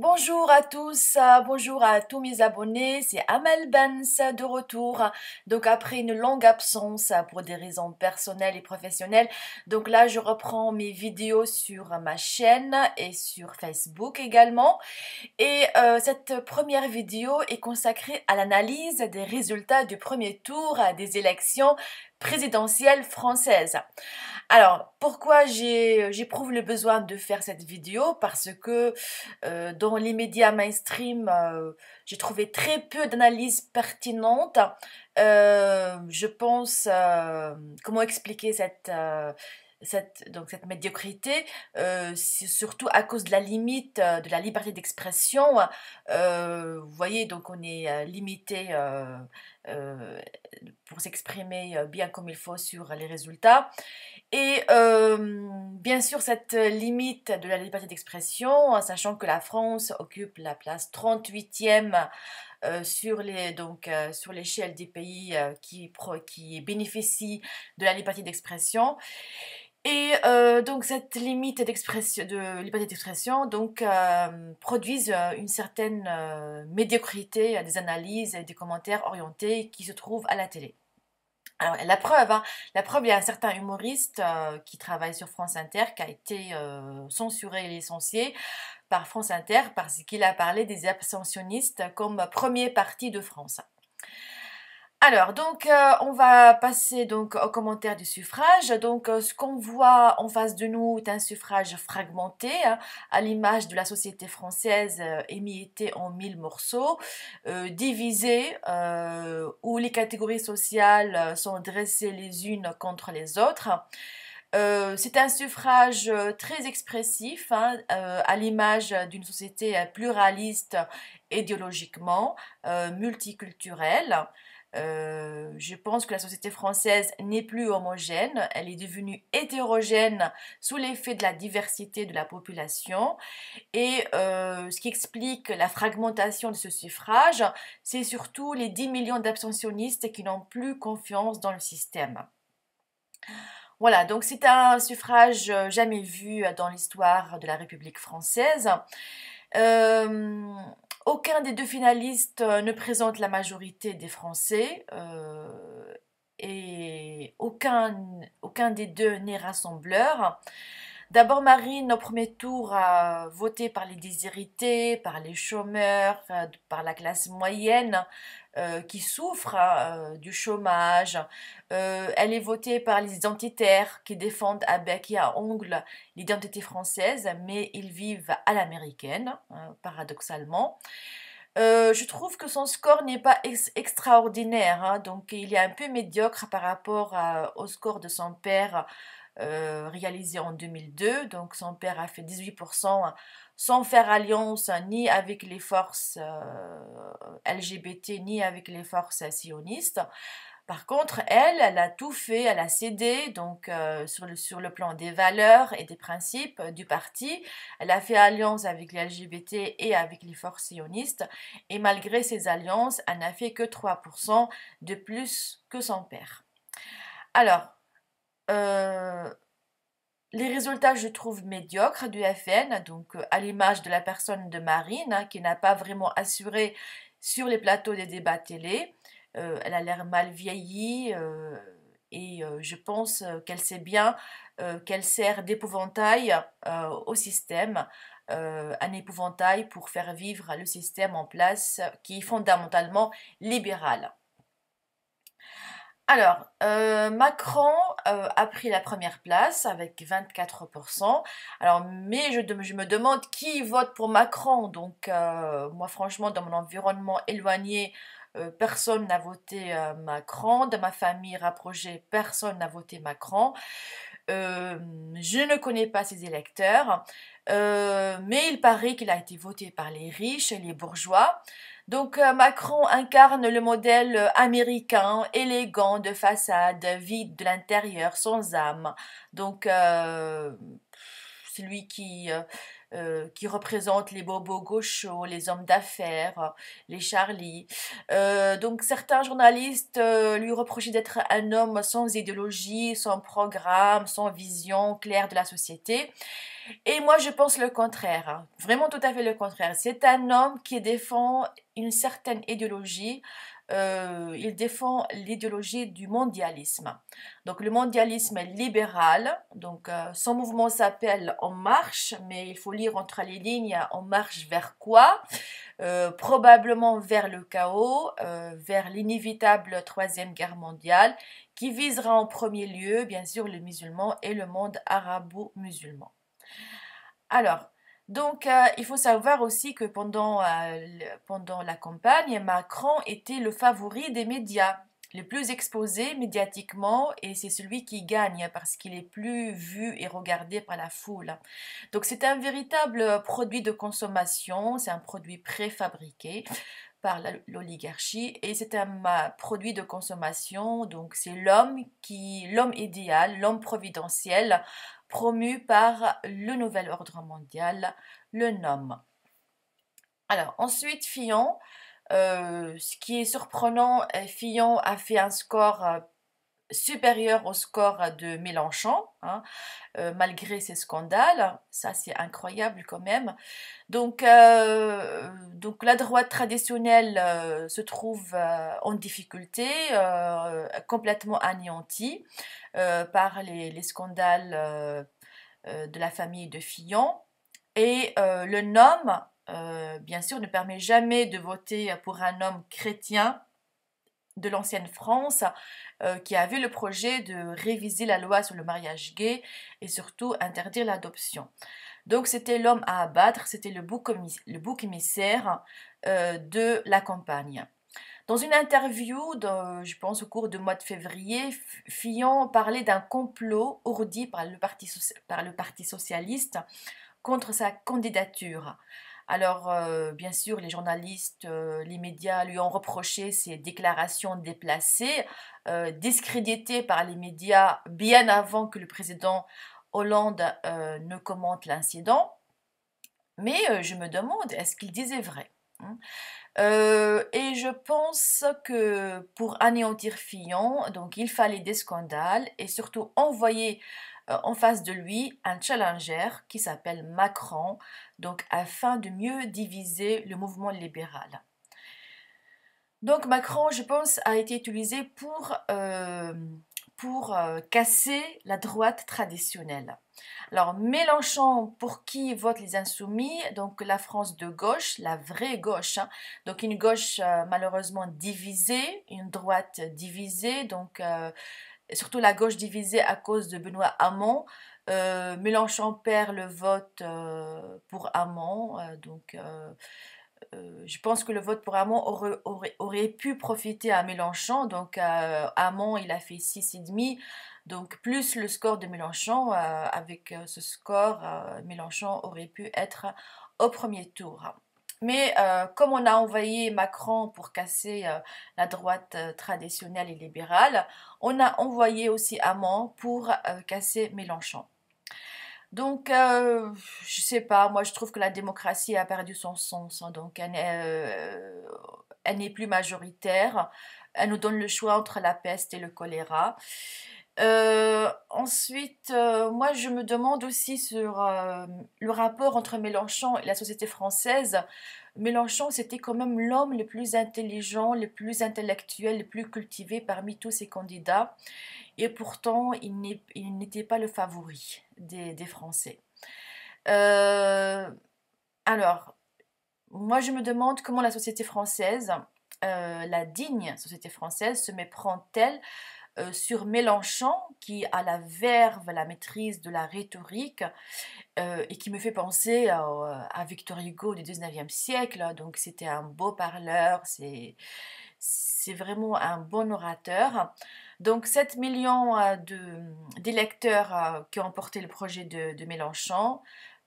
Bonjour à tous, euh, bonjour à tous mes abonnés, c'est Amel Benz de retour. Donc après une longue absence euh, pour des raisons personnelles et professionnelles, donc là je reprends mes vidéos sur ma chaîne et sur Facebook également. Et euh, cette première vidéo est consacrée à l'analyse des résultats du premier tour des élections présidentielle française. Alors, pourquoi j'éprouve le besoin de faire cette vidéo Parce que euh, dans les médias mainstream, euh, j'ai trouvé très peu d'analyses pertinentes. Euh, je pense, comment expliquer cette cette, donc cette médiocrité, euh, surtout à cause de la limite euh, de la liberté d'expression. Euh, vous voyez, donc on est euh, limité pour s'exprimer bien comme il faut sur les résultats. Et bien sûr, cette limite de la liberté d'expression, sachant que la France occupe la place 38e. sur les donc sur l'échelle des pays qui, qui bénéficient de la liberté d'expression et euh, donc cette limite d'expression, de liberté d'expression, donc euh, produisent euh, une certaine médiocrité à des analyses et des commentaires orientés qui se trouvent à la télé. Alors la preuve, hein, la preuve, il y a un certain humoriste qui travaille sur France Inter qui a été censuré et licencié par France Inter parce qu'il a parlé des abstentionnistes comme premier parti de France. Alors, donc, euh, on va passer donc au commentaire du suffrage. Donc, euh, ce qu'on voit en face de nous est un suffrage fragmenté, hein, à l'image de la société française euh, émiettée en mille morceaux, divisé, où les catégories sociales sont dressées les unes contre les autres. c'est un suffrage très expressif, hein, à l'image d'une société pluraliste idéologiquement, multiculturelle. Euh, je pense que la société française n'est plus homogène, elle est devenue hétérogène sous l'effet de la diversité de la population. Et euh, ce qui explique la fragmentation de ce suffrage, c'est surtout les 10 millions d'abstentionnistes qui n'ont plus confiance dans le système. Voilà, donc c'est un suffrage euh, jamais vu dans l'histoire de la République française. Aucun des deux finalistes euh, ne présente la majorité des Français euh, et aucun, aucun des deux n'est rassembleur. D'abord, Marine, au premier tour, a voté par les déshérités, par les chômeurs, par la classe moyenne euh, qui souffre hein, euh, du chômage. Euh, elle est votée par les identitaires qui défendent à bec et à ongle l'identité française, mais ils vivent à l'américaine, hein, paradoxalement. je trouve que son score n'est pas extraordinaire, hein, donc il est un peu médiocre par rapport au score de son père réalisée euh, réalisé en 2002. Donc son père a fait 18% sans faire alliance ni avec les forces euh, LGBT ni avec les forces sionistes. Par contre, elle, elle a tout fait, elle a cédé donc euh, sur, le, sur le plan des valeurs et des principes du parti. Elle a fait alliance avec les LGBT et avec les forces sionistes. Et malgré ces alliances, elle n'a fait que 3% de plus que son père. Alors, euh, les résultats, je trouve médiocres du FN, donc euh, à l'image de la personne de Marine, hein, qui n'a pas vraiment assuré sur les plateaux des débats télé. Euh, elle a l'air mal vieillie et je pense qu'elle sait bien qu'elle sert d'épouvantail au système, un épouvantail pour faire vivre le système en place qui est fondamentalement libéral. Alors, euh, Macron euh, a pris la première place avec 24%. Alors, mais je, me demande qui vote pour Macron. Donc, euh, moi, franchement, dans mon environnement éloigné, personne n'a voté Macron. Dans ma famille rapprochée, personne n'a voté Macron. je ne connais pas ses électeurs, mais il paraît qu'il a été voté par les riches et les bourgeois. Donc euh, Macron incarne le modèle euh, américain, élégant de façade, vide de l'intérieur, sans âme. Donc euh, c'est lui qui euh, qui représente les bobos gauchos, les hommes d'affaires, les Charlie. Euh, donc certains journalistes euh, lui reprochaient d'être un homme sans idéologie, sans programme, sans vision claire de la société. Et moi, je pense le contraire, hein. vraiment tout à fait le contraire. C'est un homme qui défend une certaine idéologie, euh, il défend l'idéologie du mondialisme. Donc le mondialisme est libéral, donc euh, son mouvement s'appelle En Marche, mais il faut lire entre les lignes En Marche vers quoi euh, Probablement vers le chaos, vers l'inévitable Troisième Guerre mondiale, qui visera en premier lieu, bien sûr, les musulmans et le monde arabo-musulman. Alors, donc, euh, il faut savoir aussi que pendant, euh, pendant la campagne, Macron était le favori des médias, le plus exposé médiatiquement, et c'est celui qui gagne parce qu'il est plus vu et regardé par la foule. Donc, c'est un véritable produit de consommation, c'est un produit préfabriqué par l'oligarchie et c'est un euh, produit de consommation donc c'est l'homme qui l'homme idéal l'homme providentiel promu par le nouvel ordre mondial, le NOM. Alors ensuite, Fillon, euh, ce qui est surprenant, euh, Fillon a fait un score euh, supérieur au score de Mélenchon, hein, malgré ses scandales. Ça, c'est incroyable quand même. Donc, donc la droite traditionnelle se trouve en difficulté, complètement anéantie. Euh, par les, scandales euh, euh, de la famille de Fillon. Et le nom, bien sûr, ne permet jamais de voter pour un homme chrétien de l'ancienne France qui a vu le projet de réviser la loi sur le mariage gay et surtout interdire l'adoption. Donc c'était l'homme à abattre, c'était le bouc, émissaire de la campagne. Dans une interview, je pense au cours du mois de février, Fillon parlait d'un complot ourdi par le, parti, par socialiste contre sa candidature. Alors, euh, bien sûr, les journalistes, euh, les médias lui ont reproché ses déclarations déplacées, euh, discréditées par les médias bien avant que le président Hollande ne commente l'incident. Mais je me demande, est-ce qu'il disait vrai Hein. Euh, et je pense que pour anéantir Fillon, donc il fallait des scandales et surtout envoyer euh, en face de lui un challenger qui s'appelle Macron, donc afin de mieux diviser le mouvement libéral. Donc Macron, je pense, a été utilisé pour euh, pour euh, casser la droite traditionnelle. Alors Mélenchon, pour qui votent les insoumis, donc la France de gauche, la vraie gauche, hein, donc une gauche euh, malheureusement divisée, une droite divisée, donc euh, surtout la gauche divisée à cause de Benoît Hamon. Mélenchon perd le vote pour Hamon, donc euh, je pense que le vote pour amand aurait, pu profiter à Mélenchon. Donc euh, amand il a fait 6,5. Donc plus le score de Mélenchon, euh, avec ce score, Mélenchon aurait pu être au premier tour. Mais comme on a envoyé Macron pour casser la droite traditionnelle et libérale, on a envoyé aussi amand pour casser Mélenchon. Donc, euh, je sais pas, moi je trouve que la démocratie a perdu son sens, hein. donc euh, elle n'est, plus majoritaire, elle nous donne le choix entre la peste et le choléra. Euh, ensuite, euh, moi je me demande aussi sur le rapport entre Mélenchon et la société française, Mélenchon, c'était quand même l'homme le plus intelligent, le plus intellectuel, le plus cultivé parmi tous ces candidats. Et pourtant, il n'était pas le favori des, Français. Euh, alors, moi, je me demande comment la société française, euh, la digne société française, se méprend-elle euh, sur Mélenchon qui a la verve, la maîtrise de la rhétorique euh, et qui me fait penser à, euh, Victor Hugo du 19e siècle. Donc c'était un beau parleur, c'est vraiment un bon orateur. Donc 7 millions d'électeurs qui ont porté le projet de, Mélenchon,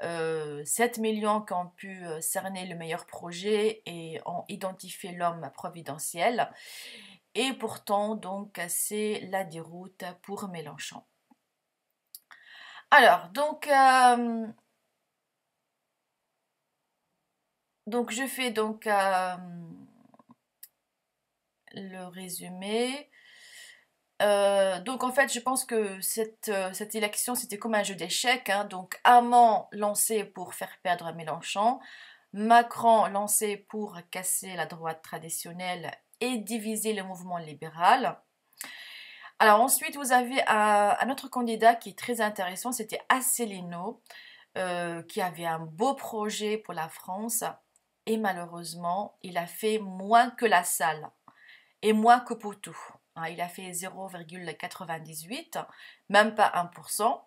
7 millions qui ont pu cerner le meilleur projet et ont identifié l'homme providentiel. Et pourtant, donc, c'est la déroute pour Mélenchon. Alors, donc, euh, donc je fais donc euh, le résumé. Euh, donc en fait, je pense que cette, cette élection, c'était comme un jeu d'échecs. Hein. donc Amand lancé pour faire perdre Mélenchon, Macron lancé pour casser la droite traditionnelle et diviser le mouvement libéral. Alors ensuite, vous avez un, autre candidat qui est très intéressant, c'était Asselineau, euh, qui avait un beau projet pour la France et malheureusement, il a fait moins que la salle et moins que Poutou. tout. Hein. il a fait 0,98, même pas 1%.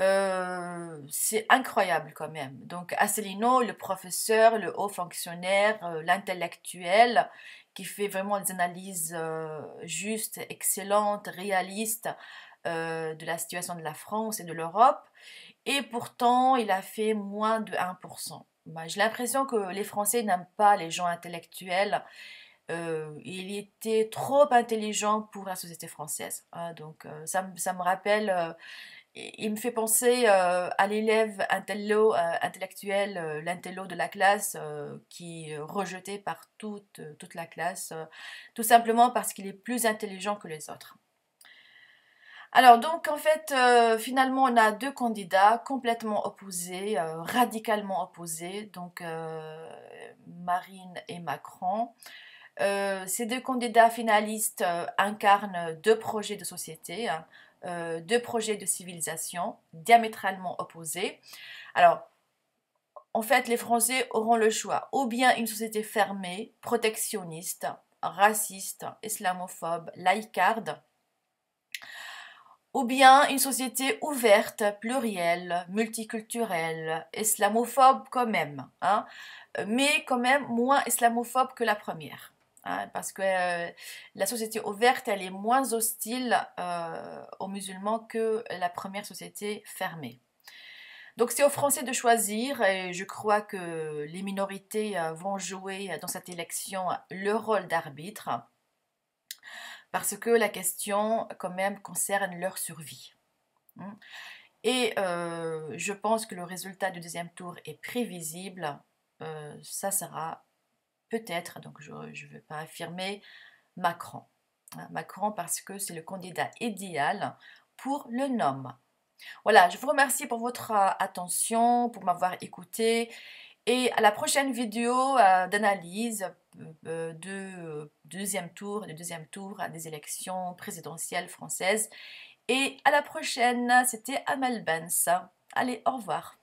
Euh, c'est incroyable quand même. Donc Asselineau, le professeur, le haut fonctionnaire, euh, l'intellectuel, qui fait vraiment des analyses euh, justes, excellentes, réalistes de la situation de la France et de l'Europe. Et pourtant, il a fait moins de 1%. Bah, j'ai l'impression que les Français n'aiment pas les gens intellectuels. il était trop intelligent pour la société française. Hein. donc ça, me rappelle il me fait penser euh, à l'élève intello, euh, intellectuel, euh, l'intello de la classe, qui est rejeté par toute, toute la classe, tout simplement parce qu'il est plus intelligent que les autres. Alors donc en fait finalement on a deux candidats complètement opposés, radicalement opposés, donc Marine et Macron. ces deux candidats finalistes incarnent deux projets de société. Hein. Euh, deux projets de civilisation diamétralement opposés. Alors, en fait, les Français auront le choix, ou bien une société fermée, protectionniste, raciste, islamophobe, laïcarde, ou bien une société ouverte, plurielle, multiculturelle, islamophobe quand même, hein. euh, mais quand même moins islamophobe que la première. Euh, parce que euh, la société ouverte, elle est moins hostile euh, aux musulmans que la première société fermée. Donc c'est aux Français de choisir et je crois que les minorités vont jouer dans cette élection le rôle d'arbitre parce que la question quand même concerne leur survie. Hein. Et je pense que le résultat du deuxième tour est prévisible. ça sera peut-être, donc je ne veux pas affirmer, Macron. Hein, Macron parce que c'est le candidat idéal pour le NOM. Voilà, je vous remercie pour votre euh, attention, pour m'avoir écouté et à la prochaine vidéo euh, d'analyse euh, de deuxième tour, de deuxième tour des élections présidentielles françaises. Et à la prochaine, c'était Amal Benz. Allez, au revoir.